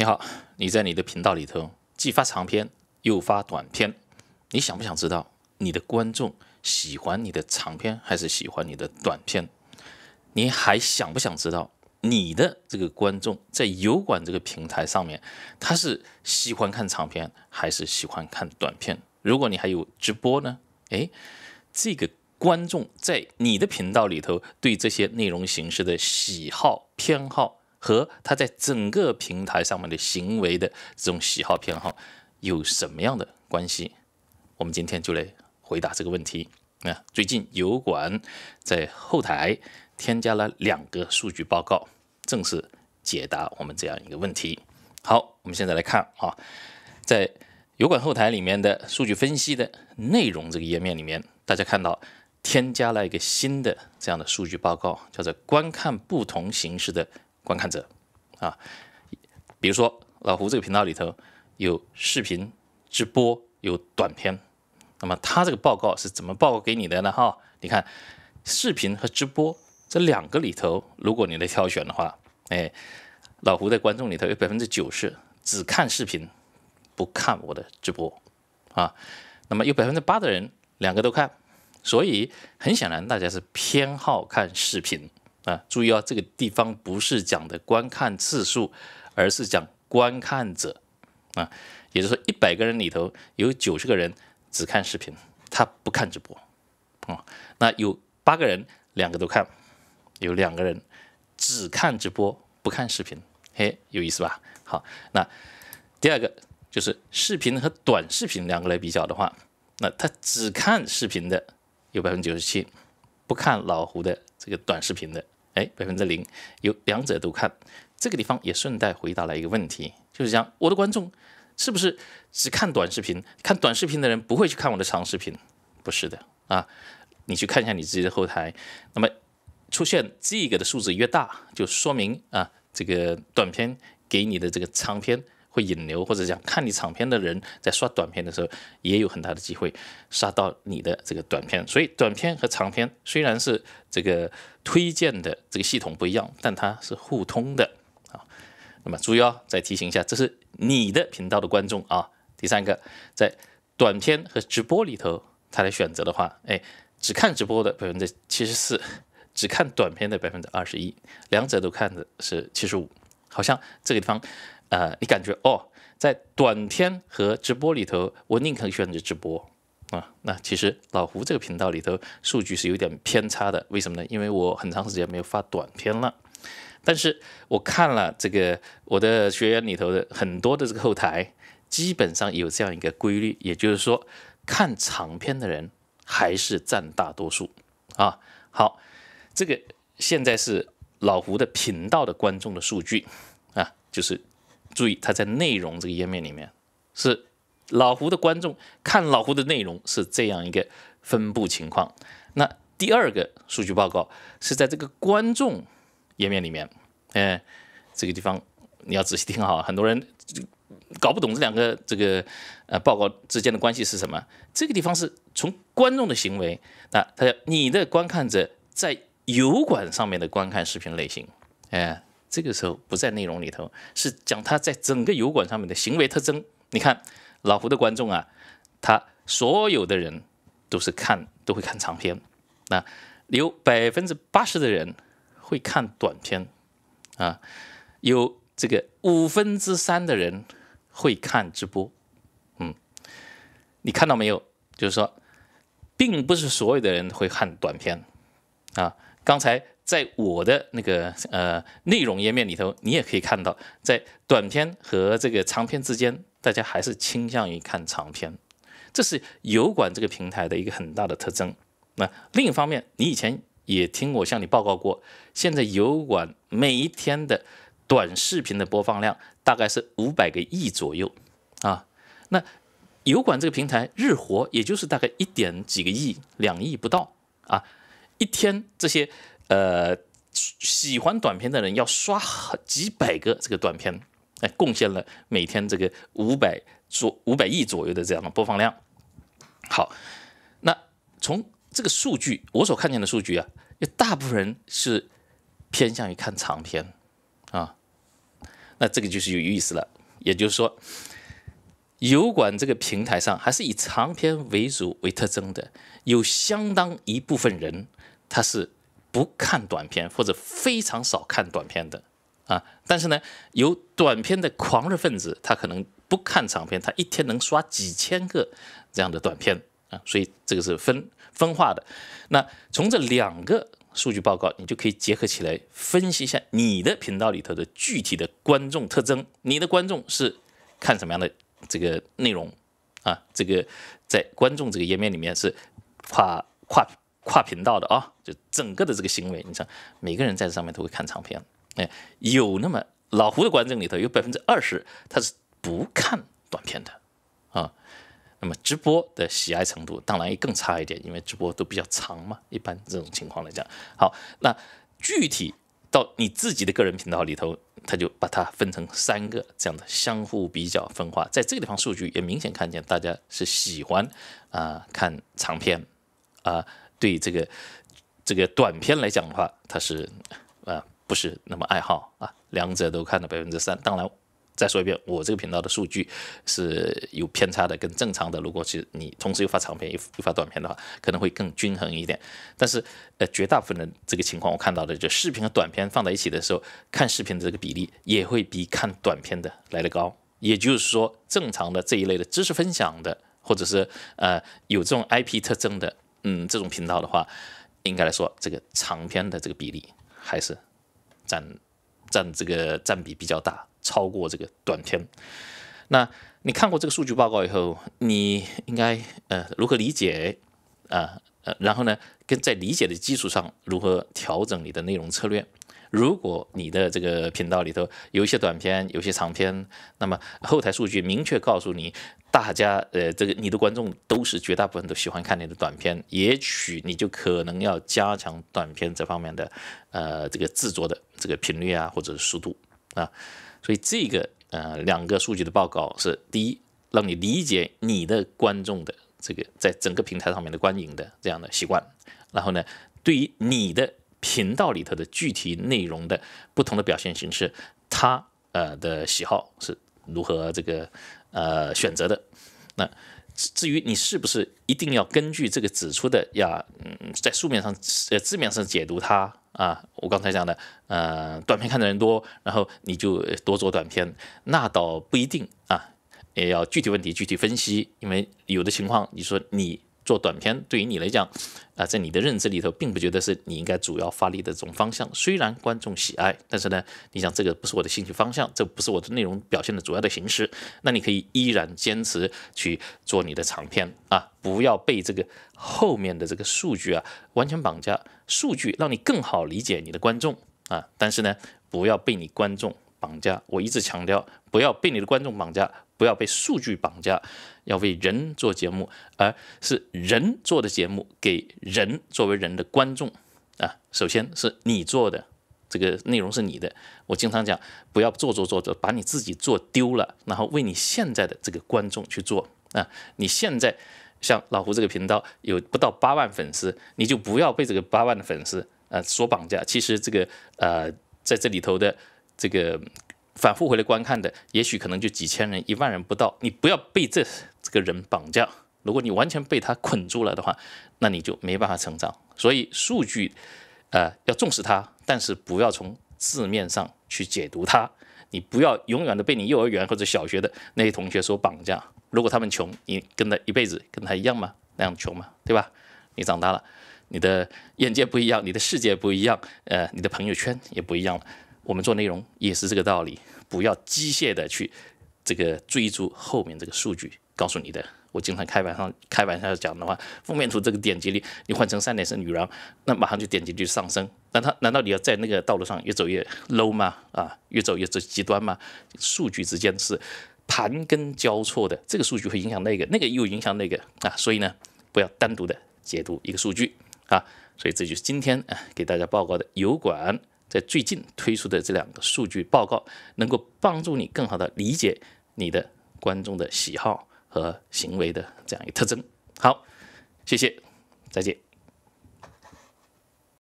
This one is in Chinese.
你好，你在你的频道里头既发长篇又发短篇，你想不想知道你的观众喜欢你的长篇还是喜欢你的短篇？你还想不想知道你的这个观众在油管这个平台上面，他是喜欢看长篇还是喜欢看短片？如果你还有直播呢？哎，这个观众在你的频道里头对这些内容形式的喜好偏好。和他在整个平台上面的行为的这种喜好偏好有什么样的关系？我们今天就来回答这个问题。那最近油管在后台添加了两个数据报告，正是解答我们这样一个问题。好，我们现在来看啊，在油管后台里面的数据分析的内容这个页面里面，大家看到添加了一个新的这样的数据报告，叫做观看不同形式的。观看者，啊，比如说老胡这个频道里头有视频直播，有短片，那么他这个报告是怎么报告给你的呢？哈，你看视频和直播这两个里头，如果你来挑选的话，哎，老胡的观众里头有百分之九十只看视频，不看我的直播，啊，那么有百分之八的人两个都看，所以很显然大家是偏好看视频。啊，注意啊，这个地方不是讲的观看次数，而是讲观看者啊，也就是说，一百个人里头有九十个人只看视频，他不看直播啊。那有八个人两个都看，有两个人只看直播不看视频，嘿，有意思吧？好，那第二个就是视频和短视频两个来比较的话，那他只看视频的有百分之九十七，不看老胡的这个短视频的。哎，百分之零，有两者都看，这个地方也顺带回答了一个问题，就是讲我的观众是不是只看短视频？看短视频的人不会去看我的长视频？不是的啊，你去看一下你自己的后台，那么出现这个的数字越大，就说明啊，这个短片给你的这个长片。会引流，或者讲看你长片的人，在刷短片的时候，也有很大的机会刷到你的这个短片。所以短片和长片虽然是这个推荐的这个系统不一样，但它是互通的啊。那么注意哦，再提醒一下，这是你的频道的观众啊。第三个，在短片和直播里头，他来选择的话，哎，只看直播的百分之七十四，只看短片的百分之二十一，两者都看的是七十五，好像这个地方。呃，你感觉哦，在短片和直播里头，我宁可选择直播啊。那其实老胡这个频道里头数据是有点偏差的，为什么呢？因为我很长时间没有发短片了。但是我看了这个我的学员里头的很多的这个后台，基本上有这样一个规律，也就是说看长片的人还是占大多数啊。好，这个现在是老胡的频道的观众的数据啊，就是。注意，它在内容这个页面里面是老胡的观众看老胡的内容是这样一个分布情况。那第二个数据报告是在这个观众页面里面，哎，这个地方你要仔细听好，很多人搞不懂这两个这个呃报告之间的关系是什么。这个地方是从观众的行为，那他的你的观看者在油管上面的观看视频类型，哎。这个时候不在内容里头，是讲他在整个油管上面的行为特征。你看老胡的观众啊，他所有的人都是看都会看长篇，那有百分之八十的人会看短片啊，有这个五分之三的人会看直播。嗯，你看到没有？就是说，并不是所有的人会看短片啊。刚才。在我的那个呃内容页面里头，你也可以看到，在短片和这个长片之间，大家还是倾向于看长片，这是油管这个平台的一个很大的特征。那另一方面，你以前也听我向你报告过，现在油管每一天的短视频的播放量大概是五百个亿左右啊。那油管这个平台日活也就是大概一点几个亿、两亿不到啊，一天这些。呃，喜欢短片的人要刷几百个这个短片，哎，贡献了每天这个五百左五百亿左右的这样的播放量。好，那从这个数据我所看见的数据啊，大部分人是偏向于看长片啊，那这个就是有意思了。也就是说，油管这个平台上还是以长片为主为特征的，有相当一部分人他是。不看短片或者非常少看短片的啊，但是呢，有短片的狂热分子，他可能不看长片，他一天能刷几千个这样的短片啊，所以这个是分分化的。那从这两个数据报告，你就可以结合起来分析一下你的频道里头的具体的观众特征，你的观众是看什么样的这个内容啊？这个在观众这个页面里面是跨跨。跨频道的啊，就整个的这个行为，你像每个人在这上面都会看长片，哎，有那么老胡的观众里头有百分之二十他是不看短片的啊。那么直播的喜爱程度当然也更差一点，因为直播都比较长嘛，一般这种情况来讲。好，那具体到你自己的个人频道里头，他就把它分成三个这样的相互比较分化，在这个地方数据也明显看见大家是喜欢啊看长片啊。对这个这个短片来讲的话，他是啊不是那么爱好啊，两者都看了百分之三。当然，再说一遍，我这个频道的数据是有偏差的，跟正常的，如果是你同时又发长片又又发短片的话，可能会更均衡一点。但是呃，绝大部分的这个情况，我看到的就视频和短片放在一起的时候，看视频的这个比例也会比看短片的来得高。也就是说，正常的这一类的知识分享的，或者是呃有这种 IP 特征的。嗯，这种频道的话，应该来说，这个长篇的这个比例还是占占这个占比比较大，超过这个短篇。那你看过这个数据报告以后，你应该呃如何理解啊？呃，然后呢，跟在理解的基础上，如何调整你的内容策略？如果你的这个频道里头有一些短片，有些长片，那么后台数据明确告诉你，大家呃，这个你的观众都是绝大部分都喜欢看你的短片，也许你就可能要加强短片这方面的，呃，这个制作的这个频率啊，或者是速度啊。所以这个呃两个数据的报告是第一，让你理解你的观众的这个在整个平台上面的观影的这样的习惯。然后呢，对于你的。频道里头的具体内容的不同的表现形式，他呃的喜好是如何这个呃选择的？那至于你是不是一定要根据这个指出的呀，嗯在书面上呃字面上解读它啊？我刚才讲的呃短片看的人多，然后你就多做短片，那倒不一定啊，也要具体问题具体分析，因为有的情况你说你。做短片对于你来讲啊，在你的认知里头，并不觉得是你应该主要发力的这种方向。虽然观众喜爱，但是呢，你想这个不是我的兴趣方向，这不是我的内容表现的主要的形式。那你可以依然坚持去做你的长片啊，不要被这个后面的这个数据啊完全绑架。数据让你更好理解你的观众啊，但是呢，不要被你观众绑架。我一直强调，不要被你的观众绑架。不要被数据绑架，要为人做节目，而是人做的节目给人作为人的观众啊。首先是你做的，这个内容是你的。我经常讲，不要做做做做，把你自己做丢了，然后为你现在的这个观众去做啊。你现在像老胡这个频道有不到八万粉丝，你就不要被这个八万的粉丝啊所绑架。其实这个呃，在这里头的这个。反复回来观看的，也许可能就几千人、一万人不到。你不要被这这个人绑架。如果你完全被他捆住了的话，那你就没办法成长。所以数据，呃，要重视它，但是不要从字面上去解读它。你不要永远的被你幼儿园或者小学的那些同学所绑架。如果他们穷，你跟他一辈子跟他一样吗？那样穷吗？对吧？你长大了，你的眼界不一样，你的世界不一样，呃，你的朋友圈也不一样了。我们做内容也是这个道理，不要机械的去这个追逐后面这个数据告诉你的。我经常开玩笑开玩笑讲的话，封面图这个点击率，你换成三点式女郎，那马上就点击率上升。那他难道你要在那个道路上越走越 low 吗？啊，越走越走极端吗？数据之间是盘根交错的，这个数据会影响那个，那个又影响那个啊。所以呢，不要单独的解读一个数据啊。所以这就是今天啊给大家报告的油管。在最近推出的这两个数据报告，能够帮助你更好的理解你的观众的喜好和行为的这样一个特征。好，谢谢，再见。